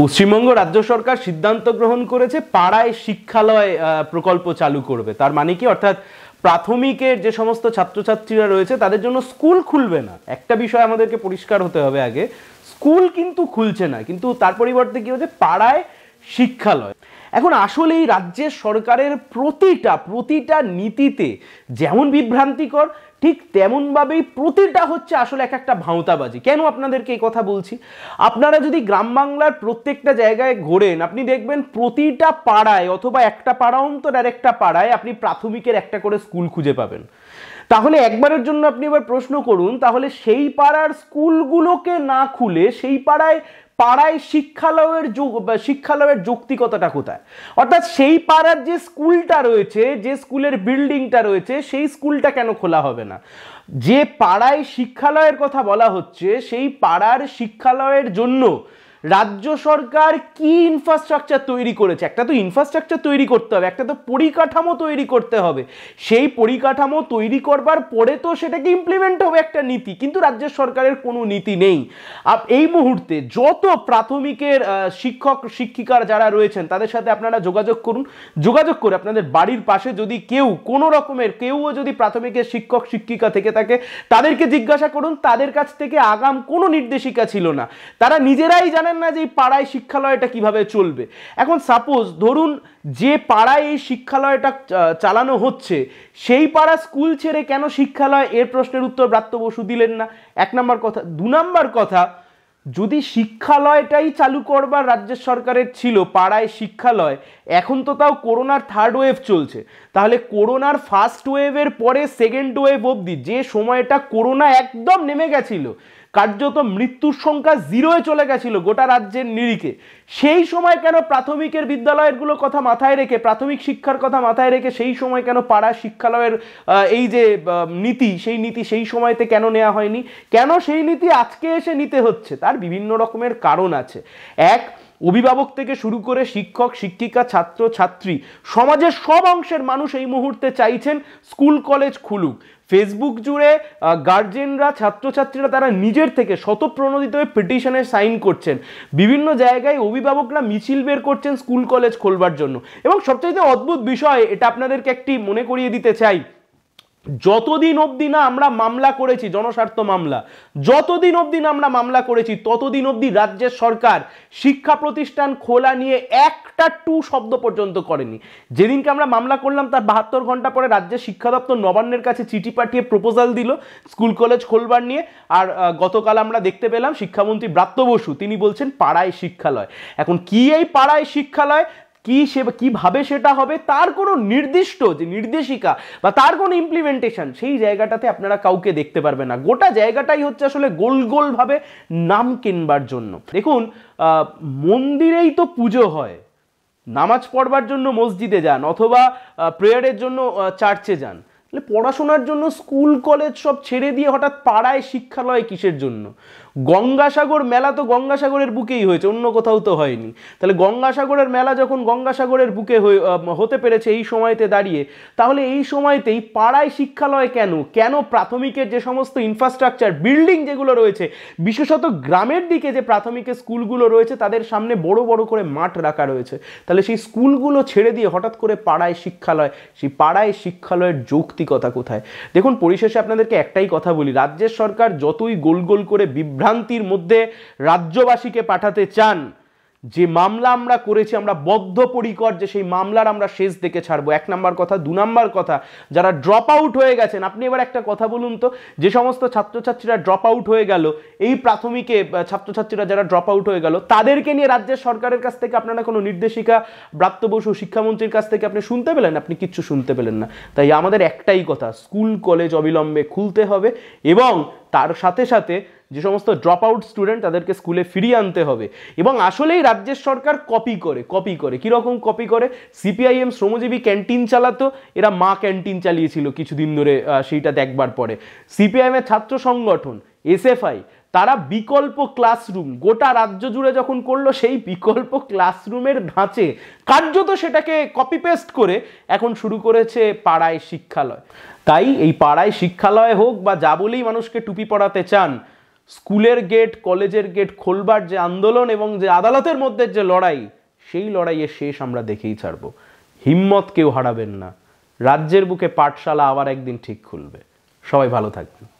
পশ্চিমবঙ্গ রাজ্য সরকার সিদ্ধান্ত গ্রহণ করেছে পাড়ায় শিক্ষালয় প্রকল্প চালু করবে তার মানে কি অর্থাৎ প্রাথমিকের যে সমস্ত ছাত্রছাত্রীরা রয়েছে তাদের জন্য স্কুল খুলবে না একটা বিষয় আমাদেরকে পরিষ্কার হতে হবে আগে স্কুল কিন্তু খুলছে না কিন্তু তার পরিবর্তে কি হচ্ছে পাড়ায় শিক্ষালয় এখন আসলে এই রাজ্যের সরকারের প্রতিটা প্রতিটা নীতিতে যেমন বিভ্রান্তিকর ঠিক তেমনভাবেই প্রতিটা হচ্ছে আসলে এক একটা ভাঁওতাবাজি কেন আপনাদেরকে এই কথা বলছি আপনারা যদি গ্রাম বাংলার প্রত্যেকটা জায়গায় ঘোরেন আপনি দেখবেন প্রতিটা পাড়ায় অথবা একটা পাড়া অন্তর আর একটা পাড়ায় আপনি প্রাথমিকের একটা করে স্কুল খুঁজে পাবেন তাহলে একবারের জন্য আপনি এবার প্রশ্ন করুন তাহলে সেই পাড়ার স্কুলগুলোকে না খুলে সেই পাড়ায় পাড়ায় শিক্ষালয়ের যুগ শিক্ষালয়ের যৌক্তিকতাটা কোথায় অর্থাৎ সেই পাড়ার যে স্কুলটা রয়েছে যে স্কুলের বিল্ডিংটা রয়েছে সেই স্কুলটা কেন খোলা হবে না যে পাড়ায় শিক্ষালয়ের কথা বলা হচ্ছে সেই পাড়ার শিক্ষালয়ের জন্য রাজ্য সরকার কি ইনফ্রাস্ট্রাকচার তৈরি করেছে একটা তো ইনফ্রাস্ট্রাকচার তৈরি করতে হবে একটা তো পরিকাঠামো তৈরি করতে হবে সেই পরিকাঠামো তৈরি করবার পরে তো সেটাকে ইমপ্লিমেন্ট হবে একটা নীতি কিন্তু রাজ্যের সরকারের কোনো নীতি নেই এই মুহূর্তে যত প্রাথমিকের শিক্ষক শিক্ষিকার যারা রয়েছেন তাদের সাথে আপনারা যোগাযোগ করুন যোগাযোগ করে আপনাদের বাড়ির পাশে যদি কেউ কোনো রকমের কেউও যদি প্রাথমিকের শিক্ষক শিক্ষিকা থেকে থাকে তাদেরকে জিজ্ঞাসা করুন তাদের কাছ থেকে আগাম কোনো নির্দেশিকা ছিল না তারা নিজেরাই জানেন জানেন না যে এই পাড়ায় শিক্ষালয়টা কিভাবে চলবে এখন সাপোজ ধরুন যে পাড়ায় এই শিক্ষালয়টা চালানো হচ্ছে সেই পাড়া স্কুল ছেড়ে কেন শিক্ষালয় এর প্রশ্নের উত্তর ব্রাত্য বসু দিলেন না এক নম্বর কথা দু নম্বর কথা যদি শিক্ষালয়টাই চালু করবার রাজ্য সরকারের ছিল পাড়ায় শিক্ষালয় এখন তো তাও করোনার থার্ড ওয়েভ চলছে তাহলে করোনার ফার্স্ট ওয়েভের পরে সেকেন্ড ওয়েভ অবধি যে সময়টা করোনা একদম নেমে গেছিলো কার্যত মৃত্যুর সংখ্যা জিরোয় চলে গেছিল গোটা রাজ্যের নিরিখে সেই সময় কেন প্রাথমিকের বিদ্যালয়েরগুলো কথা মাথায় রেখে প্রাথমিক শিক্ষার কথা মাথায় রেখে সেই সময় কেন পাড়া শিক্ষালয়ের এই যে নীতি সেই নীতি সেই সময়তে কেন নেওয়া হয়নি কেন সেই নীতি আজকে এসে নিতে হচ্ছে তার তার বিভিন্ন রকমের কারণ আছে এক অভিভাবক থেকে শুরু করে শিক্ষক শিক্ষিকা ছাত্র ছাত্রী সমাজের সব অংশের মানুষ এই মুহূর্তে চাইছেন স্কুল কলেজ খুলুক ফেসবুক জুড়ে গার্জেনরা ছাত্রছাত্রীরা তারা নিজের থেকে শতপ্রণোদিত হয়ে পিটিশনে সাইন করছেন বিভিন্ন জায়গায় অভিভাবকরা মিছিল বের করছেন স্কুল কলেজ খোলবার জন্য এবং সবচেয়ে অদ্ভুত বিষয় এটা আপনাদেরকে একটি মনে করিয়ে দিতে চাই যতদিন অবধি না আমরা মামলা করেছি জনস্বার্থ মামলা যতদিন অবধি না আমরা মামলা করেছি ততদিন অবধি রাজ্যের সরকার শিক্ষা প্রতিষ্ঠান খোলা নিয়ে একটা টু শব্দ পর্যন্ত করেনি যেদিনকে আমরা মামলা করলাম তার বাহাত্তর ঘন্টা পরে রাজ্যের শিক্ষা দপ্তর নবান্নের কাছে চিঠি পাঠিয়ে প্রপোজাল দিল স্কুল কলেজ খোলবার নিয়ে আর গতকাল আমরা দেখতে পেলাম শিক্ষামন্ত্রী ব্রাত্য বসু তিনি বলছেন পাড়ায় শিক্ষালয় এখন কি এই পাড়ায় শিক্ষালয় কি সে কীভাবে সেটা হবে তার কোনো নির্দিষ্ট যে নির্দেশিকা বা তার কোনো ইমপ্লিমেন্টেশন সেই জায়গাটাতে আপনারা কাউকে দেখতে পারবেন না গোটা জায়গাটাই হচ্ছে আসলে গোল গোলভাবে নাম কিনবার জন্য দেখুন মন্দিরেই তো পুজো হয় নামাজ পড়বার জন্য মসজিদে যান অথবা প্রেয়ারের জন্য চার্চে যান পড়াশোনার জন্য স্কুল কলেজ সব ছেড়ে দিয়ে হঠাৎ পাড়ায় শিক্ষালয় কিসের জন্য গঙ্গাসাগর মেলা তো গঙ্গাসাগরের বুকেই হয়েছে অন্য কোথাও তো হয়নি তাহলে গঙ্গাসাগরের মেলা যখন গঙ্গাসাগরের বুকে হতে পেরেছে এই সময়তে দাঁড়িয়ে তাহলে এই সময়তেই পাড়ায় শিক্ষালয় কেন কেন প্রাথমিকের যে সমস্ত ইনফ্রাস্ট্রাকচার বিল্ডিং যেগুলো রয়েছে বিশেষত গ্রামের দিকে যে প্রাথমিকের স্কুলগুলো রয়েছে তাদের সামনে বড় বড় করে মাঠ রাখা রয়েছে তাহলে সেই স্কুলগুলো ছেড়ে দিয়ে হঠাৎ করে পাড়ায় শিক্ষালয় সেই পাড়ায় শিক্ষালয়ের যৌক্তিকতা কোথায় দেখুন পরিশেষে আপনাদেরকে একটাই কথা বলি রাজ্যের সরকার যতই গোল গোল করে বিভ্রাট বিভ্রান্তির মধ্যে রাজ্যবাসীকে পাঠাতে চান যে মামলা আমরা করেছি আমরা বদ্ধপরিকর যে সেই মামলার আমরা শেষ দেখে ছাড়বো এক নাম্বার কথা দু নাম্বার কথা যারা ড্রপ আউট হয়ে গেছেন আপনি এবার একটা কথা বলুন তো যে সমস্ত ছাত্রছাত্রীরা ড্রপ আউট হয়ে গেল এই প্রাথমিকে ছাত্রছাত্রীরা যারা ড্রপ আউট হয়ে গেল তাদেরকে নিয়ে রাজ্যের সরকারের কাছ থেকে আপনারা কোনো নির্দেশিকা ব্রাত্য বসু শিক্ষামন্ত্রীর কাছ থেকে আপনি শুনতে পেলেন আপনি কিচ্ছু শুনতে পেলেন না তাই আমাদের একটাই কথা স্কুল কলেজ অবিলম্বে খুলতে হবে এবং তার সাথে সাথে যে সমস্ত ড্রপ আউট স্টুডেন্ট তাদেরকে স্কুলে ফিরিয়ে আনতে হবে এবং আসলেই রাজ্যের সরকার কপি করে কপি করে কীরকম কপি করে সিপিআইএম শ্রমজীবী ক্যান্টিন চালাতো এরা মা ক্যান্টিন চালিয়েছিল কিছুদিন ধরে সেইটা দেখবার পরে সিপিআইএমের ছাত্র সংগঠন এসএফআই তারা বিকল্প ক্লাসরুম গোটা রাজ্য জুড়ে যখন করলো সেই বিকল্প ক্লাসরুমের ধাঁচে কার্যত সেটাকে কপি পেস্ট করে এখন শুরু করেছে পাড়ায় শিক্ষালয় তাই এই পাড়ায় শিক্ষালয় হোক বা যা বলেই মানুষকে টুপি পড়াতে চান স্কুলের গেট কলেজের গেট খোলবার যে আন্দোলন এবং যে আদালতের মধ্যে যে লড়াই সেই লড়াইয়ের শেষ আমরা দেখেই ছাড়ব হিম্মত কেউ হারাবেন না রাজ্যের বুকে পাঠশালা আবার একদিন ঠিক খুলবে সবাই ভালো থাকবেন